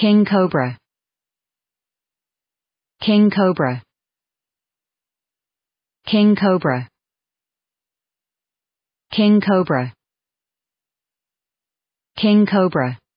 King Cobra King Cobra King Cobra King Cobra King Cobra